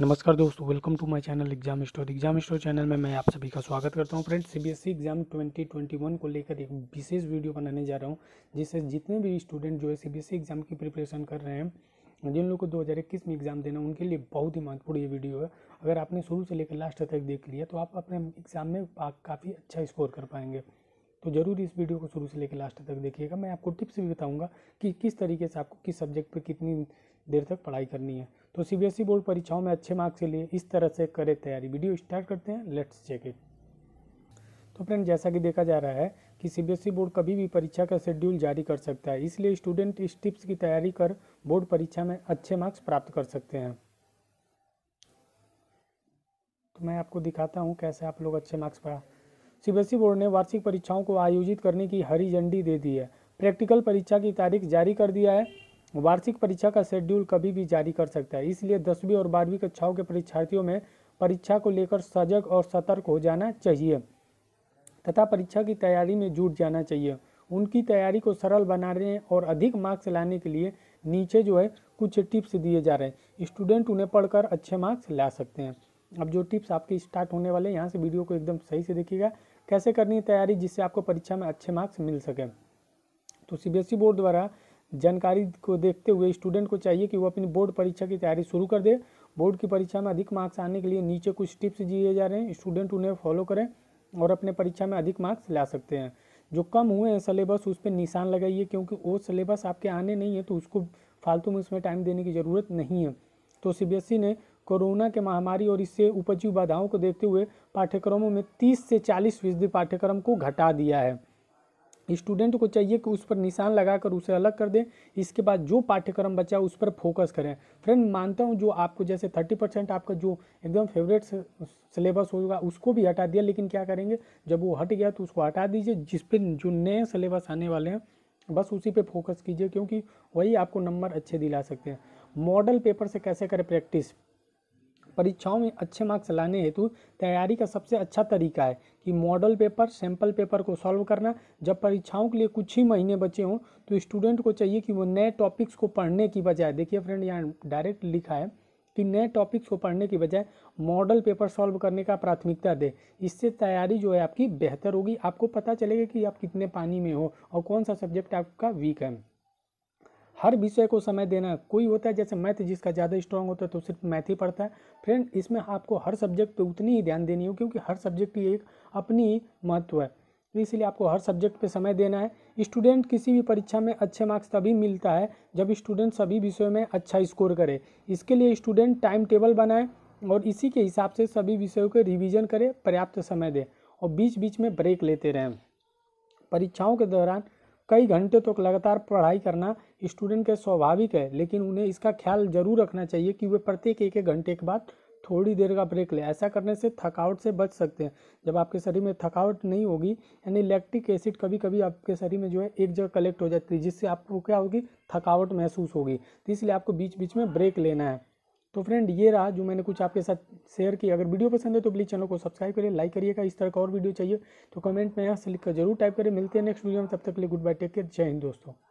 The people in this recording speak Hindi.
नमस्कार दोस्तों welcome to my channel exam store exam store channel में मैं आप सभी का स्वागत करता हूं फ्रेंड्स सीबीएसई एग्जाम 2021 को लेकर एक विशेष वीडियो बनाने जा रहा हूं जिससे जितने भी स्टूडेंट जो है सीबीएसई एग्जाम e की प्रिपरेशन कर रहे हैं जिन लोगों को दो में एग्जाम देना उनके लिए बहुत ही महत्वपूर्ण ये वीडियो है अगर आपने शुरू से लेकर लास्ट तक देख लिया तो आप अपने एग्जाम में काफ़ी अच्छा स्कोर कर पाएंगे तो ज़रूर इस वीडियो को शुरू से लेकर लास्ट तक देखिएगा मैं आपको टिप्स भी बताऊंगा कि किस तरीके से आपको किस सब्जेक्ट पर कितनी देर तक पढ़ाई करनी है तो सी e बोर्ड परीक्षाओं में अच्छे मार्क्स के लिए इस तरह से करें तैयारी वीडियो स्टार्ट करते हैं लेट्स चेक इट तो फ्रेंड जैसा कि देखा जा रहा है कि सी e बोर्ड कभी भी परीक्षा का शेड्यूल जारी कर सकता है इसलिए स्टूडेंट इस टिप्स की तैयारी कर बोर्ड परीक्षा में अच्छे मार्क्स प्राप्त कर सकते हैं तो मैं आपको दिखाता हूँ कैसे आप लोग अच्छे मार्क्स पढ़ा सीबीएसई बोर्ड ने वार्षिक परीक्षाओं को आयोजित करने की हरी झंडी दे दी है प्रैक्टिकल परीक्षा की तारीख जारी कर दिया है वार्षिक परीक्षा का शेड्यूल कभी भी जारी कर सकता है इसलिए दसवीं और बारहवीं कक्षाओं के परीक्षार्थियों में परीक्षा को लेकर सजग और सतर्क हो जाना चाहिए तथा परीक्षा की तैयारी में जुट जाना चाहिए उनकी तैयारी को सरल बनाने और अधिक मार्क्स लाने के लिए नीचे जो है कुछ टिप्स दिए जा रहे हैं स्टूडेंट उन्हें पढ़कर अच्छे मार्क्स ला सकते हैं अब जो टिप्स आपके स्टार्ट होने वाले हैं यहाँ से वीडियो को एकदम सही से देखिएगा कैसे करनी है तैयारी जिससे आपको परीक्षा में अच्छे मार्क्स मिल सकें तो सी बोर्ड द्वारा जानकारी को देखते हुए स्टूडेंट को चाहिए कि वो अपनी बोर्ड परीक्षा की तैयारी शुरू कर दे बोर्ड की परीक्षा में अधिक मार्क्स आने के लिए नीचे कुछ टिप्स दिए जा रहे हैं स्टूडेंट उन्हें फॉलो करें और अपने परीक्षा में अधिक मार्क्स ला सकते हैं जो कम हुए हैं सलेबस उस पर निशान लगाइए क्योंकि वो सिलेबस आपके आने नहीं है तो उसको फालतू में उसमें टाइम देने की ज़रूरत नहीं है तो सीबीएसई ने कोरोना के महामारी और इससे उपजी बाधाओं को देखते हुए पाठ्यक्रमों में 30 से 40 फीसदी पाठ्यक्रम को घटा दिया है स्टूडेंट को चाहिए कि उस पर निशान लगाकर उसे अलग कर दें इसके बाद जो पाठ्यक्रम बचा उस पर फोकस करें फ्रेंड मानता हूँ जो आपको जैसे थर्टी परसेंट आपका जो एकदम फेवरेट सिलेबस होगा उसको भी हटा दिया लेकिन क्या करेंगे जब वो हट गया तो उसको हटा दीजिए जिस पर जो नए सिलेबस आने वाले हैं बस उसी पर फोकस कीजिए क्योंकि वही आपको नंबर अच्छे दिला सकते हैं मॉडल पेपर से कैसे करें प्रैक्टिस परीक्षाओं में अच्छे मार्क्स लाने हेतु तैयारी का सबसे अच्छा तरीका है कि मॉडल पेपर सैम्पल पेपर को सॉल्व करना जब परीक्षाओं के लिए कुछ ही महीने बचे हों तो स्टूडेंट को चाहिए कि वो नए टॉपिक्स को पढ़ने की बजाय देखिए फ्रेंड यहाँ डायरेक्ट लिखा है कि नए टॉपिक्स को पढ़ने की बजाय मॉडल पेपर सॉल्व करने का प्राथमिकता दे इससे तैयारी जो है आपकी बेहतर होगी आपको पता चलेगा कि आप कितने पानी में हो और कौन सा सब्जेक्ट आपका वीक है हर विषय को समय देना कोई होता है जैसे मैथ जिसका ज़्यादा स्ट्रांग होता है तो सिर्फ मैथ ही पढ़ता है फ्रेंड इसमें आपको हर सब्जेक्ट पे उतनी ही ध्यान देनी हो क्योंकि हर सब्जेक्ट की एक अपनी महत्व है तो इसलिए आपको हर सब्जेक्ट पे समय देना है स्टूडेंट किसी भी परीक्षा में अच्छे मार्क्स तभी मिलता है जब स्टूडेंट सभी विषयों में अच्छा स्कोर करे इसके लिए स्टूडेंट टाइम टेबल बनाए और इसी के हिसाब से सभी विषयों के रिविज़न करें पर्याप्त समय दें और बीच बीच में ब्रेक लेते रहें परीक्षाओं के दौरान कई घंटे तक तो लगातार पढ़ाई करना स्टूडेंट के स्वाभाविक है लेकिन उन्हें इसका ख्याल जरूर रखना चाहिए कि वे प्रत्येक एक एक घंटे के बाद थोड़ी देर का ब्रेक लें ऐसा करने से थकावट से बच सकते हैं जब आपके शरीर में थकावट नहीं होगी यानी लैक्टिक एसिड कभी कभी आपके शरीर में जो है एक जगह कलेक्ट हो जाती है जिससे आपको क्या होगी थकावट महसूस होगी तो इसलिए आपको बीच बीच में ब्रेक लेना है तो फ्रेंड ये रहा जो मैंने कुछ आपके साथ शेयर किया अगर वीडियो पसंद है तो प्लीज़ चैनल को सब्सक्राइब करिए लाइक करिएगा इस तरह का और वीडियो चाहिए तो कमेंट में यहाँ से लिखकर जरूर टाइप करें मिलते हैं नेक्स्ट वीडियो में तब तक के लिए गुड बाय टेक केयर जय हिंद दोस्तों